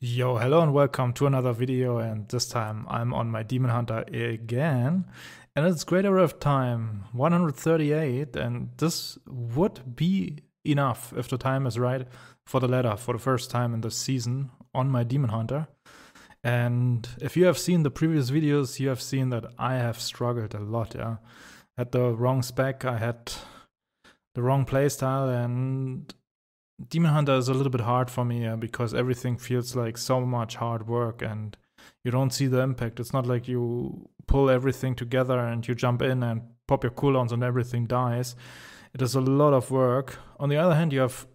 Yo, hello and welcome to another video and this time I'm on my Demon Hunter again and it's Great of time, 138 and this would be enough if the time is right for the ladder for the first time in this season on my Demon Hunter. And if you have seen the previous videos, you have seen that I have struggled a lot, yeah. Had the wrong spec, I had the wrong playstyle and Demon Hunter is a little bit hard for me because everything feels like so much hard work and you don't see the impact. It's not like you pull everything together and you jump in and pop your cooldowns and everything dies. It is a lot of work. On the other hand, you have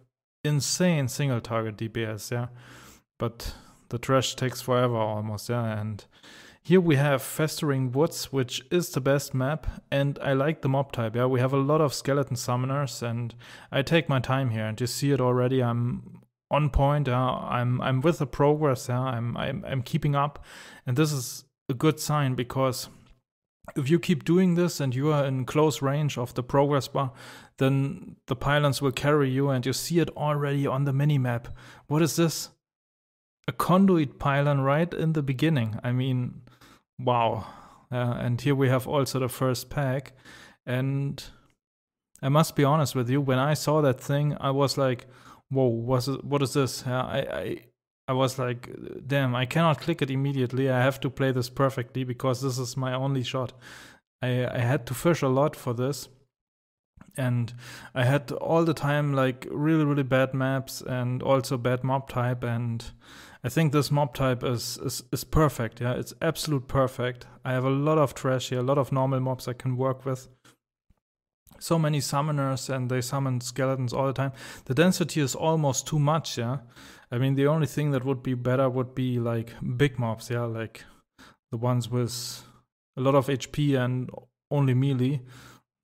insane single target DPS, yeah. But the trash takes forever almost, yeah. And here we have Festering Woods, which is the best map, and I like the mob type. Yeah, we have a lot of skeleton summoners, and I take my time here. And you see it already. I'm on point. I'm I'm with the progress. Yeah, I'm I'm I'm keeping up, and this is a good sign because if you keep doing this and you are in close range of the progress bar, then the pylons will carry you, and you see it already on the mini map. What is this? A conduit pylon right in the beginning. I mean Wow. Uh, and here we have also the first pack. And I must be honest with you, when I saw that thing, I was like, whoa, was what is this? Uh, I, I, I was like, damn, I cannot click it immediately. I have to play this perfectly because this is my only shot. I, I had to fish a lot for this. And I had all the time like really, really bad maps and also bad mob type. And I think this mob type is, is, is perfect. Yeah, it's absolute perfect. I have a lot of trash here, a lot of normal mobs I can work with. So many summoners and they summon skeletons all the time. The density is almost too much, yeah. I mean, the only thing that would be better would be like big mobs, yeah, like the ones with a lot of HP and only melee.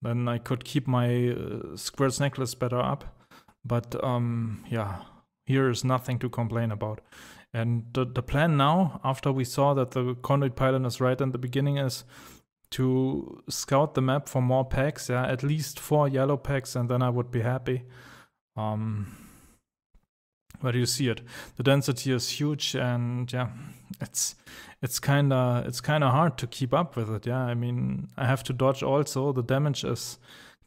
Then I could keep my uh, Squirt's necklace better up. But um, yeah, here is nothing to complain about. And the, the plan now, after we saw that the conduit pylon is right in the beginning, is to scout the map for more packs. Yeah, at least four yellow packs, and then I would be happy. Um, where do you see it? The density is huge, and yeah, it's it's kind of it's kind of hard to keep up with it. Yeah, I mean I have to dodge also. The damage is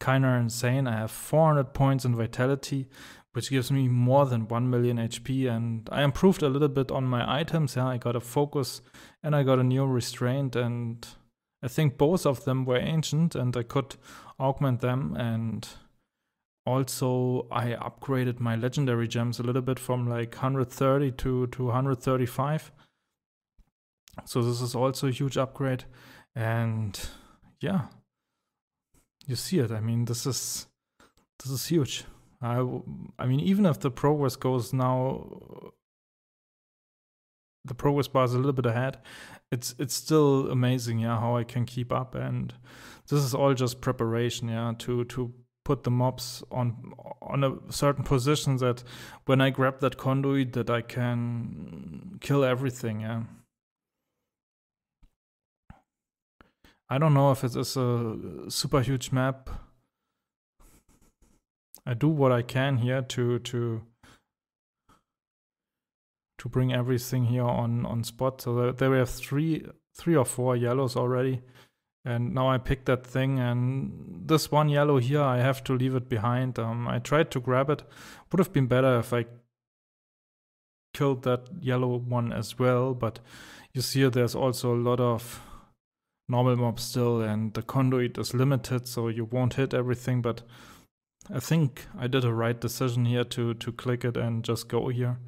kinda insane. I have 400 points in vitality, which gives me more than 1 million HP and I improved a little bit on my items. Yeah, I got a focus and I got a new restraint and I think both of them were ancient and I could augment them and also I upgraded my legendary gems a little bit from like 130 to, to 135. So this is also a huge upgrade and yeah, you see it. I mean, this is this is huge. I I mean, even if the progress goes now, the progress bar is a little bit ahead. It's it's still amazing, yeah, how I can keep up. And this is all just preparation, yeah, to to put the mobs on on a certain position that when I grab that conduit that I can kill everything, yeah. I don't know if it is a super huge map. I do what I can here to to to bring everything here on on spot. So there we have three three or four yellows already. And now I pick that thing and this one yellow here, I have to leave it behind. Um, I tried to grab it. Would have been better if I killed that yellow one as well. But you see there's also a lot of normal mob still, and the conduit is limited, so you won't hit everything, but I think I did a right decision here to, to click it and just go here.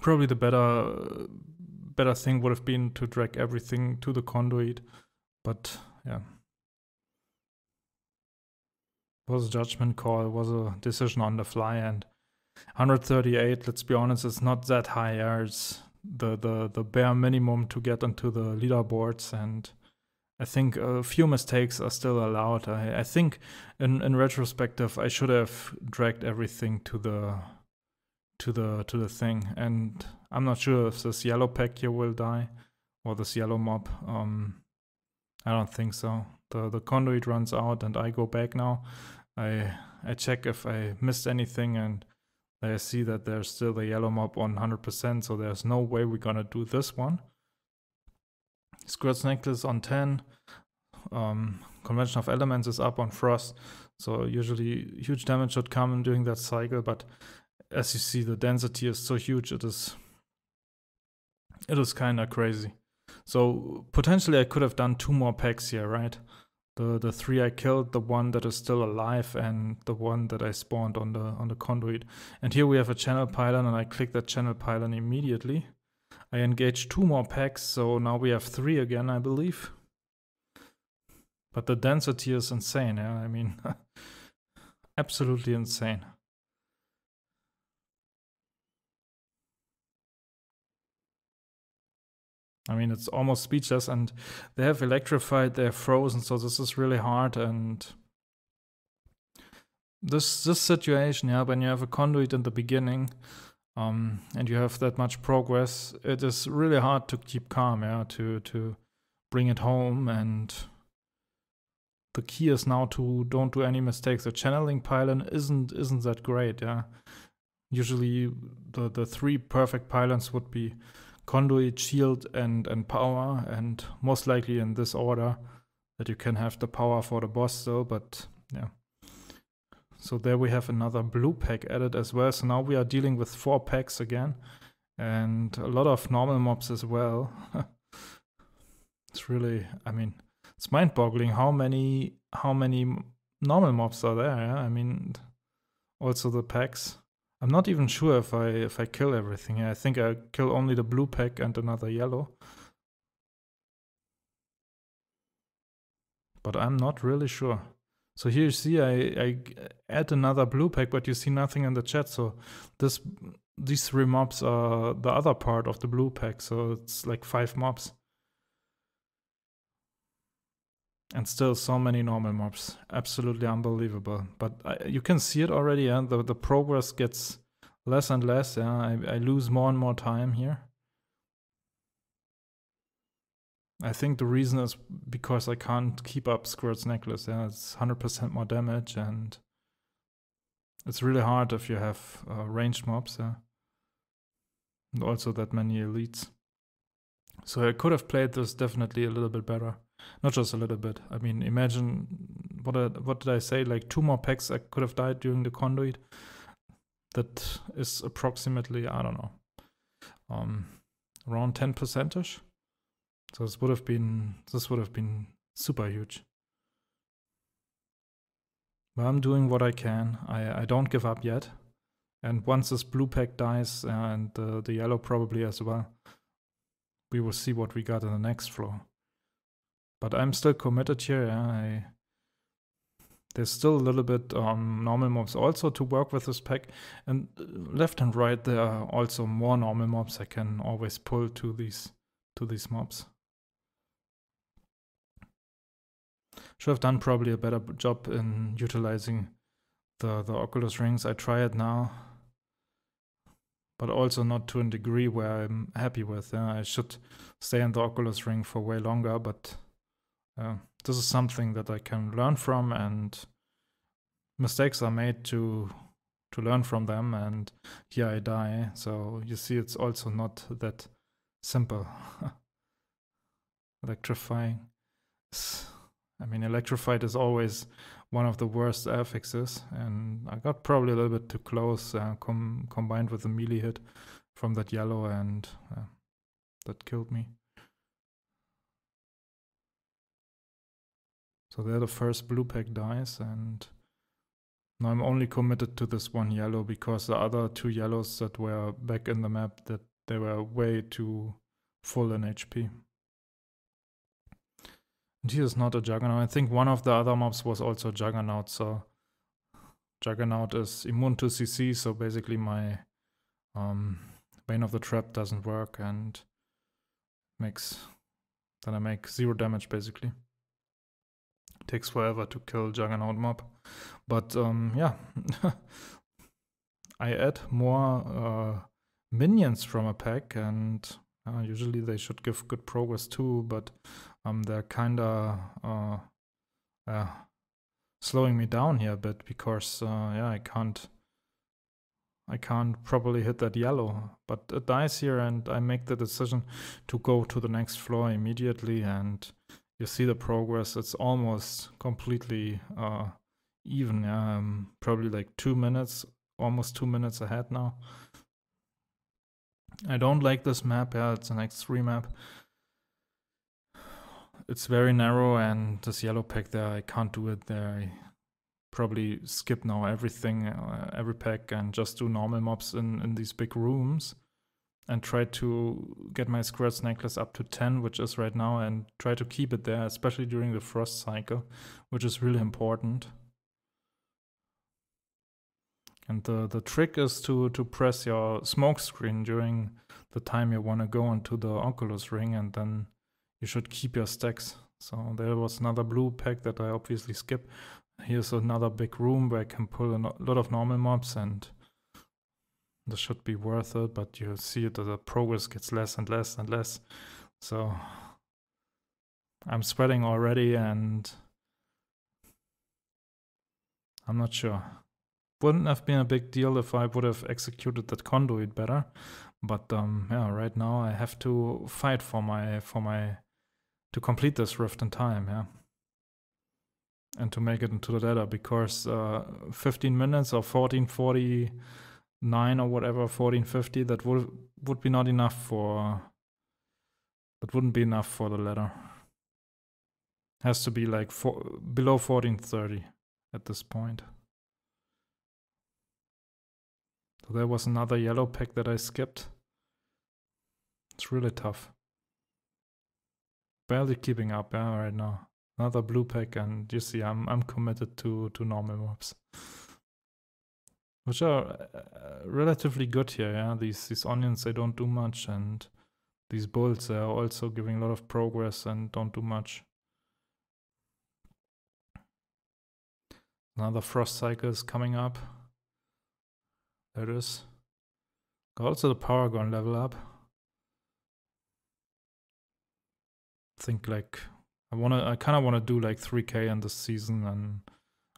Probably the better better thing would have been to drag everything to the conduit, but yeah. It was a judgment call, was a decision on the fly, and 138, let's be honest, it's not that high. It's the the the bare minimum to get onto the leaderboards and I think a few mistakes are still allowed. I, I think in, in retrospective I should have dragged everything to the to the to the thing and I'm not sure if this yellow pack here will die or this yellow mob. Um I don't think so. The the conduit runs out and I go back now. I I check if I missed anything and I see that there's still the yellow mob 100%, so there's no way we're gonna do this one. Squirt's Necklace on 10. Um, Convention of Elements is up on Frost, so usually huge damage should come during that cycle, but as you see, the density is so huge, it is, it is kinda crazy. So potentially I could have done two more packs here, right? the the three I killed, the one that is still alive, and the one that I spawned on the on the conduit. And here we have a channel pylon, and I click that channel pylon immediately. I engage two more packs, so now we have three again, I believe. But the density is insane, yeah. I mean, absolutely insane. I mean, it's almost speechless, and they have electrified, they're frozen, so this is really hard. And this this situation, yeah, when you have a conduit in the beginning, um, and you have that much progress, it is really hard to keep calm, yeah, to to bring it home. And the key is now to don't do any mistakes. The channeling pylon isn't isn't that great, yeah. Usually, the the three perfect pylons would be conduit, shield, and, and power, and most likely in this order that you can have the power for the boss still, but yeah. So there we have another blue pack added as well. So now we are dealing with four packs again and a lot of normal mobs as well. it's really, I mean, it's mind-boggling how many how many normal mobs are there. Yeah? I mean, also the packs. I'm not even sure if I if I kill everything. I think I kill only the blue pack and another yellow. But I'm not really sure. So here you see I, I add another blue pack, but you see nothing in the chat. So this these three mobs are the other part of the blue pack. So it's like five mobs. and still so many normal mobs absolutely unbelievable but I, you can see it already yeah? the, the progress gets less and less yeah I, I lose more and more time here I think the reason is because I can't keep up Squirt's necklace. Yeah, it's 100% more damage, and it's really hard if you have uh, ranged mobs. Yeah, and also that many elites. So I could have played this definitely a little bit better not just a little bit. I mean, imagine what I, what did I say? Like two more packs I could have died during the conduit. That is approximately I don't know, um, around ten percentage. So this would have been this would have been super huge. But I'm doing what I can. I I don't give up yet. And once this blue pack dies, and uh, the yellow probably as well, we will see what we got in the next floor. But I'm still committed here. I, there's still a little bit um, normal mobs also to work with this pack. And uh, left and right there are also more normal mobs I can always pull to these to these mobs. Should have done probably a better job in utilizing the, the Oculus rings. I try it now, but also not to a degree where I'm happy with. I should stay in the Oculus ring for way longer, but uh, this is something that I can learn from, and mistakes are made to to learn from them. And here I die. So you see, it's also not that simple. Electrifying. I mean, electrified is always one of the worst affixes, and I got probably a little bit too close, uh, com combined with the melee hit from that yellow, and uh, that killed me. So there the first blue pack dies and now I'm only committed to this one yellow because the other two yellows that were back in the map that they were way too full in HP. And he is not a Juggernaut. I think one of the other mobs was also Juggernaut, so Juggernaut is immune to CC, so basically my um, Bane of the Trap doesn't work and makes then I make zero damage basically takes forever to kill Juggernaut mob. But um, yeah, I add more uh, minions from a pack, and uh, usually they should give good progress too, but um, they're kinda uh, uh slowing me down here a bit because uh, yeah, I can't. I can't properly hit that yellow, but it dies here and I make the decision to go to the next floor immediately and you see the progress. It's almost completely uh, even. Yeah, I'm um, probably like two minutes, almost two minutes ahead now. I don't like this map. Yeah, it's an X3 map. It's very narrow, and this yellow pack there, I can't do it there. I probably skip now everything, uh, every pack, and just do normal mobs in in these big rooms and try to get my squirts necklace up to 10, which is right now, and try to keep it there, especially during the frost cycle, which is really important. And the, the trick is to, to press your smoke screen during the time you want to go into the Oculus ring, and then you should keep your stacks. So there was another blue pack that I obviously skip. Here's another big room where I can pull a lot of normal mobs and this should be worth it, but you see that the progress gets less and less and less. So I'm sweating already and I'm not sure. Wouldn't have been a big deal if I would have executed that conduit better, but um, yeah, right now I have to fight for my for my to complete this rift in time, yeah, and to make it into the data because uh, 15 minutes or 1440 nine or whatever, fourteen fifty, that would would be not enough for. That wouldn't be enough for the letter. Has to be like four, below fourteen thirty at this point. So there was another yellow pack that I skipped. It's really tough. Barely keeping up yeah, right now. Another blue pack and you see I'm I'm committed to, to normal mobs which are uh, relatively good here. Yeah, these these onions they don't do much, and these bolts are also giving a lot of progress and don't do much. Another frost cycle is coming up. There it is. Got also the Paragon level up. Think like I wanna I kinda wanna do like 3k in this season and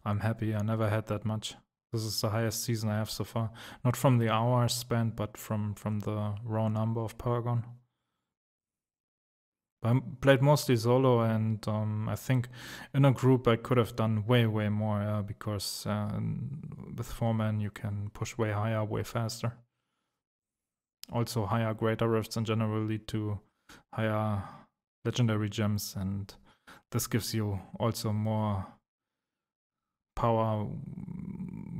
I'm happy. I never had that much. This is the highest season I have so far. Not from the hours spent, but from, from the raw number of Paragon. But I played mostly solo, and um, I think in a group I could have done way, way more uh, because uh, with four men you can push way higher, way faster. Also, higher greater rifts in general lead to higher legendary gems, and this gives you also more power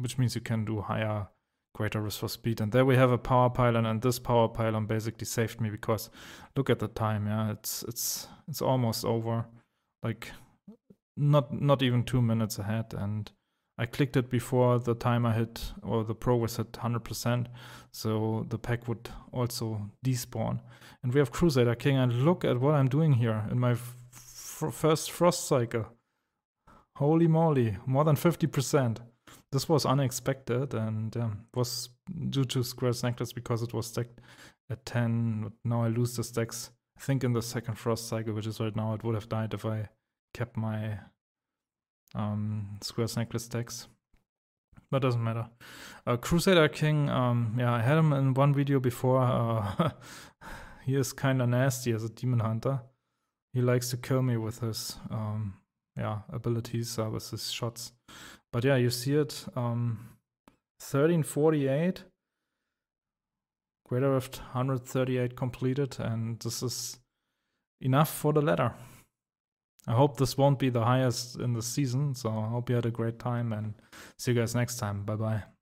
which means you can do higher, greater risk for speed. And there we have a power pylon, and this power pylon basically saved me because look at the time, yeah, it's it's it's almost over, like not not even two minutes ahead, and I clicked it before the timer hit or the progress hit 100%, so the pack would also despawn. And we have Crusader King, and look at what I'm doing here in my first frost cycle. Holy moly, more than 50% this was unexpected and um, was due to Square's Necklace because it was stacked at 10. But now I lose the stacks, I think, in the second Frost cycle, which is right now. It would have died if I kept my um, Square's Necklace stacks. But doesn't matter. Uh, Crusader King, um, yeah, I had him in one video before. Uh, he is kind of nasty as a demon hunter. He likes to kill me with his um, yeah abilities, uh, with his shots. But yeah, you see it um, 1348, Greater Rift 138 completed, and this is enough for the ladder. I hope this won't be the highest in the season, so I hope you had a great time and see you guys next time. Bye bye.